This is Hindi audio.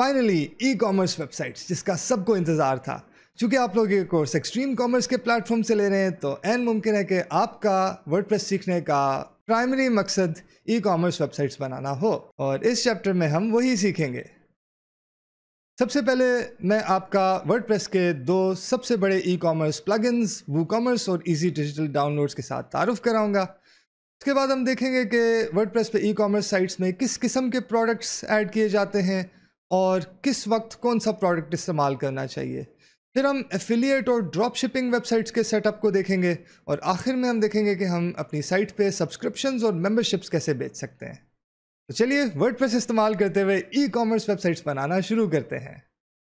फाइनली ई कॉमर्स वेबसाइट्स जिसका सबको इंतज़ार था चूँकि आप लोग ये कोर्स एक्सट्रीम कॉमर्स के प्लेटफॉर्म से ले रहे हैं तो एन मुमकिन है कि आपका वर्ड सीखने का प्राइमरी मकसद ई कॉमर्स वेबसाइट्स बनाना हो और इस चैप्टर में हम वही सीखेंगे सबसे पहले मैं आपका प्रेस के दो सबसे बड़े e commerce plugins WooCommerce और ईजी डिजिटल डाउनलोड्स के साथ तारुफ कराऊंगा उसके बाद हम देखेंगे कि प्रेस पे ई कॉमर्स साइट्स में किस किस्म के प्रोडक्ट्स ऐड किए जाते हैं और किस वक्त कौन सा प्रोडक्ट इस्तेमाल करना चाहिए फिर हम एफिलिएट और ड्रॉप शिपिंग वेबसाइट्स के सेटअप को देखेंगे और आखिर में हम देखेंगे कि हम अपनी साइट पे सब्सक्रिप्शंस और मेंबरशिप्स कैसे बेच सकते हैं तो चलिए वर्डप्रेस इस्तेमाल करते हुए ई कॉमर्स वेबसाइट्स बनाना शुरू करते हैं